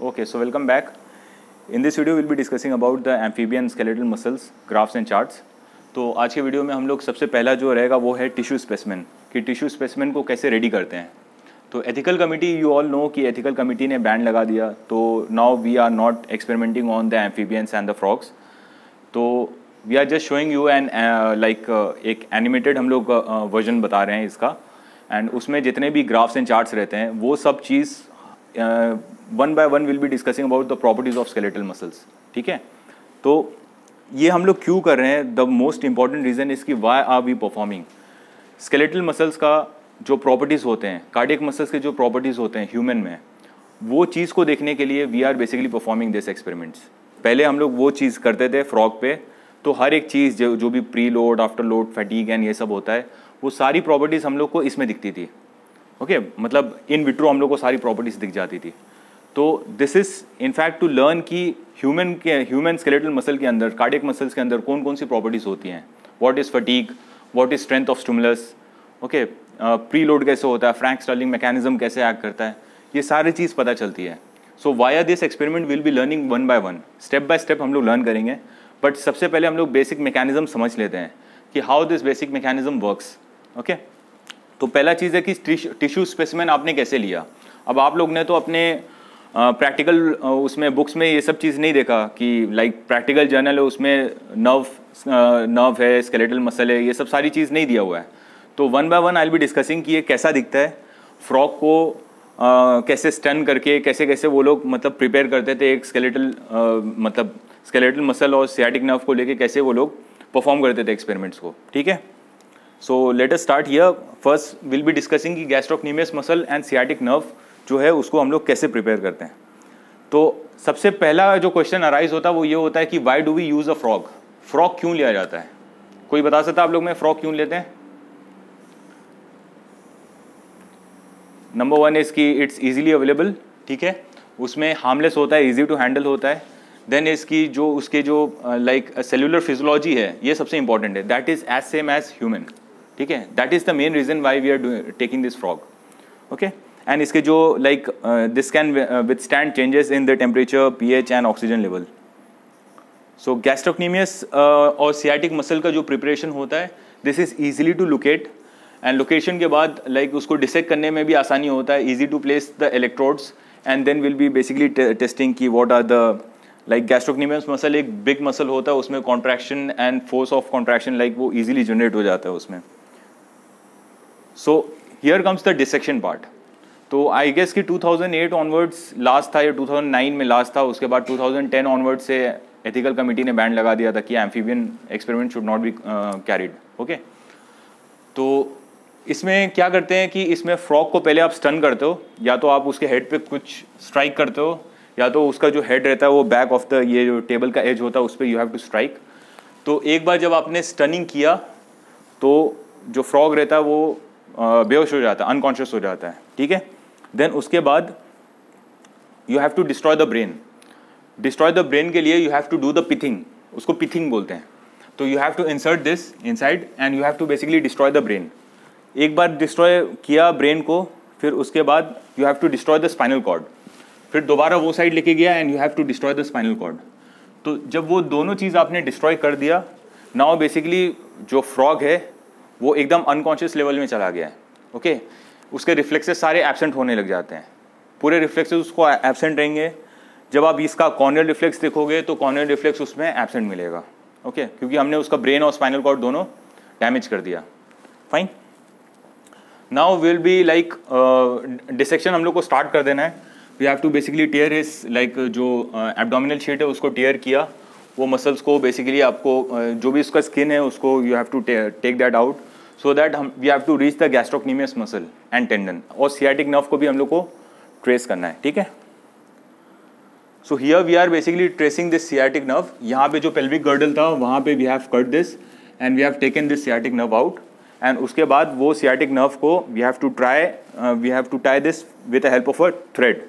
Okay, so welcome back. In this video, we'll be discussing about the amphibian skeletal muscles, graphs and charts. तो आज के video में हम लोग सबसे पहला जो रहेगा वो है टिश्यू स्पेसमैन कि टिश्यू स्पेसमैन को कैसे रेडी करते हैं तो ethical committee you all know कि एथिकल कमिटी ने बैन लगा दिया तो now we are not experimenting on the amphibians and the frogs तो we are just showing you and like एक एनिमेटेड हम लोग वर्जन uh, बता रहे हैं इसका एंड उसमें जितने भी ग्राफ्स एंड चार्ट्स रहते हैं वो सब चीज़ one by one will be discussing about the properties of skeletal muscles ठीक है तो ये हम लोग क्यों कर रहे हैं द मोस्ट इंपॉर्टेंट रीज़न इसकी why are we performing skeletal muscles का जो प्रॉपर्टीज़ होते हैं कार्डियक मसल्स के जो प्रॉपर्टीज़ होते हैं ह्यूमन में वो चीज़ को देखने के लिए we are basically performing this experiments पहले हम लोग वो चीज़ करते थे फ्रॉक पे तो हर एक चीज़ जो जो भी preload afterload fatigue and ये सब होता है वो सारी प्रॉपर्टीज़ हम लोग को इसमें दिखती थी ओके मतलब इन विट्रो हम लोग को सारी प्रॉपर्टीज दिख जाती थी तो this is in fact to learn कि ह्यूमन के ह्यूमन स्केलेटल मसल के अंदर कार्डिक मसल्स के अंदर कौन कौन सी प्रॉपर्टीज होती हैं what is fatigue what is strength of stimulus okay preload कैसे होता है फ्रैंक स्टर्लिंग मैकेनिज्म कैसे एक्ट करता है ये सारी चीज़ पता चलती है so via this experiment will be learning one by one step by step हम लोग लर्न करेंगे बट सबसे पहले हम लोग बेसिक मैकेनिज्म समझ लेते हैं कि how this basic mechanism works okay तो पहला चीज़ है कि टिश्यू स्पेसिमेन आपने कैसे लिया अब आप लोग ने तो अपने प्रैक्टिकल उसमें बुक्स में ये सब चीज़ नहीं देखा कि लाइक प्रैक्टिकल जर्नल है उसमें नर्व नर्व है स्केलेटल मसल है ये सब सारी चीज़ नहीं दिया हुआ है तो one by one I be discussing कि ये कैसा दिखता है फ्रॉक को आ, कैसे स्टन करके कैसे कैसे वो लोग मतलब प्रिपेयर करते थे एक स्केलेटल मतलब स्केलेटल मसल और सियाटिक नर्व को लेके कैसे वो लोग परफॉर्म करते थे एक्सपेरिमेंट्स को ठीक है so let start here first will be discussing कि gastrocnemius muscle and sciatic nerve जो है उसको हम लोग कैसे प्रिपेयर करते हैं तो सबसे पहला जो क्वेश्चन अराइज होता है वो ये होता है कि why do we use a frog frog क्यों लिया जाता है कोई बता सकता आप लोग में फ्रॉग क्यों लेते हैं number one is it's easily available ठीक है उसमें हार्मलेस होता है ईजी टू हैंडल होता है देन इसकी जो उसके जो लाइक सेलुलर फिजोलॉजी है ये सबसे इंपॉर्टेंट है that is as same as human ठीक है that is the main reason why we are taking this frog okay and इसके जो like this can withstand changes in the temperature P H and oxygen level so gastrocnemius और sciatic muscle का जो preparation होता है this is easily to locate and location के बाद like उसको डिसेक्ट करने में भी आसानी होता है easy to place the electrodes and then will be basically testing की what are the like gastrocnemius muscle एक बिग मसल होता है उसमें contraction and force of contraction like वो ईजिली जनरेट हो जाता है उसमें so here comes the dissection part तो आई गेस कि 2008 ऑनवर्ड्स लास्ट था या 2009 में लास्ट था उसके बाद 2010 ऑनवर्ड्स से एथिकल कमिटी ने बैन लगा दिया था कि amphibian experiment should not be carried okay तो इसमें क्या करते हैं कि इसमें फ्रॉक को पहले आप स्टन करते हो या तो आप उसके हेड पे कुछ स्ट्राइक करते हो या तो उसका जो हेड रहता है वो बैक ऑफ द ये जो टेबल का एज होता है उस पर यू हैव टू स्ट्राइक तो एक बार जब आपने स्टनिंग किया तो जो फ्रॉग रहता है वो बेहोश हो जाता है अनकॉन्शियस हो जाता है ठीक है देन उसके बाद you have to destroy the brain destroy the brain के लिए you have to do the pithing उसको पिथिंग बोलते हैं तो you have to insert this inside and you have to basically destroy the brain एक बार डिस्ट्रॉय किया brain को फिर उसके बाद you have to destroy the spinal cord फिर दोबारा वो साइड लेके गया and you have to destroy the spinal cord तो जब वो दोनों चीज़ आपने डिस्ट्रॉय कर दिया नाउ बेसिकली जो फ्रॉग है वो एकदम अनकॉन्शियस लेवल में चला गया है ओके उसके रिफ्लेक्सेस सारे एबसेंट होने लग जाते हैं पूरे रिफ्लेक्सेस उसको एबसेंट रहेंगे जब आप इसका कॉर्नियल रिफ्लेक्स देखोगे तो कॉर्नियल रिफ्लेक्स उसमें एबसेंट मिलेगा ओके okay? क्योंकि हमने उसका ब्रेन और स्पाइनल कॉर्ड दोनों डैमेज कर दिया fine now will be like dissection हम लोग को स्टार्ट कर देना है we have to basically tear is like जो एबडोमिनल uh, शीट है उसको टेयर किया वो मसल्स को बेसिकली आपको uh, जो भी उसका स्किन है उसको you have to take that out so that हम we have to reach the gastrocnemius muscle and tendon और सियाटिक नर्व को भी हम लोग को ट्रेस करना है ठीक है so here we are basically tracing this sciatic nerve यहाँ पे जो पेल्विक गर्डल था वहाँ पे we have cut this and we have taken this sciatic nerve out and उसके बाद वो सियाटिक नर्व को we have to try we have to tie this with the help of a thread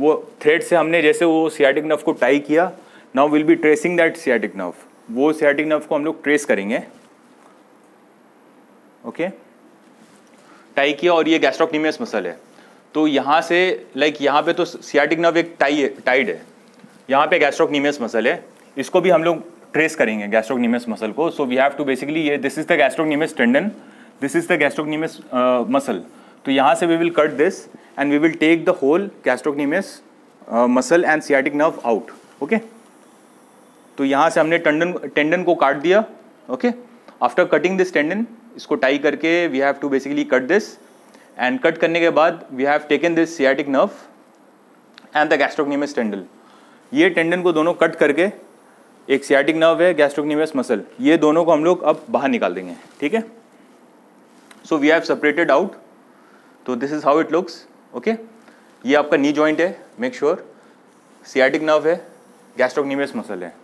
वो thread से हमने जैसे वो sciatic nerve को टाई किया now will be tracing that sciatic nerve वो सियाटिक नर्व को हम लोग ट्रेस करेंगे ओके टाइकिया और ये गैस्ट्रोक्नीमियस मसल है तो यहाँ से लाइक यहाँ पे तो सियाटिक नर्व एक टाई टाइड है यहाँ पे गैस्ट्रोक्नीमियस मसल है इसको भी हम लोग ट्रेस करेंगे गैस्ट्रोक्नीमियस मसल को so we have to basically ये this is the gastrocnemius tendon this is the gastrocnemius muscle तो यहाँ से we will cut this and we will take the whole gastrocnemius muscle and sciatic nerve out okay तो यहाँ से हमने tendon tendon को काट दिया okay after cutting this tendon इसको टाई करके we have to basically cut this and cut करने के बाद we have taken this sciatic nerve and the gastrocnemius tendon ये टेंडन को दोनों कट करके एक सियाटिक नर्व है गैस्ट्रोकनीमस मसल ये दोनों को हम लोग अब बाहर निकाल देंगे ठीक है so we have separated out तो this is how it looks okay ये आपका नी जॉइंट है मेक श्योर सियाटिक नर्व है गैस्ट्रोकनीमस मसल है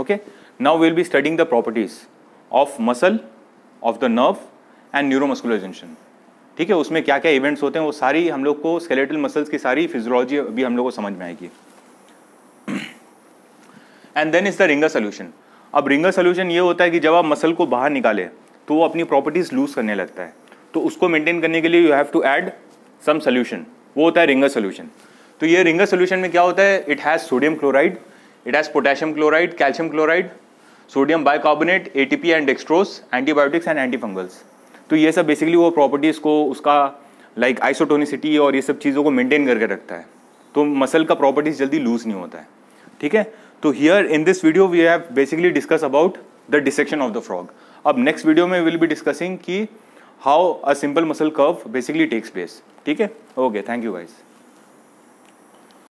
okay now will be studying the properties of muscle of the nerve and neuromuscular junction ठीक है उसमें क्या क्या इवेंट्स होते हैं वो सारी हम लोग को स्केलेटल मसल्स की सारी फिजियोलॉजी भी हम लोग को समझ में आएगी and then is the Ringer solution अब रिंगर सोल्यूशन ये होता है कि जब आप मसल को बाहर निकाले तो वो अपनी प्रॉपर्टीज़ लूज करने लगता है तो उसको मेंटेन करने के लिए you have to add some solution वो होता है रिंगर सोल्यूशन तो ये रिंगर सोल्यूशन में क्या होता है it has sodium chloride it has potassium chloride calcium chloride sodium bicarbonate ATP and dextrose antibiotics and antifungals तो ये सब बेसिकली वो प्रॉपर्टीज़ को उसका लाइक like आइसोटोनिसिटी और ये सब चीज़ों को मेंटेन करके रखता है तो मसल का प्रॉपर्टीज़ जल्दी लूज नहीं होता है ठीक है तो here in this video we have basically discuss about the dissection of the frog अब नेक्स्ट वीडियो में विल बी डिस्कसिंग कि how a simple muscle curve basically takes place ठीक है ओके थैंक यू गाइज़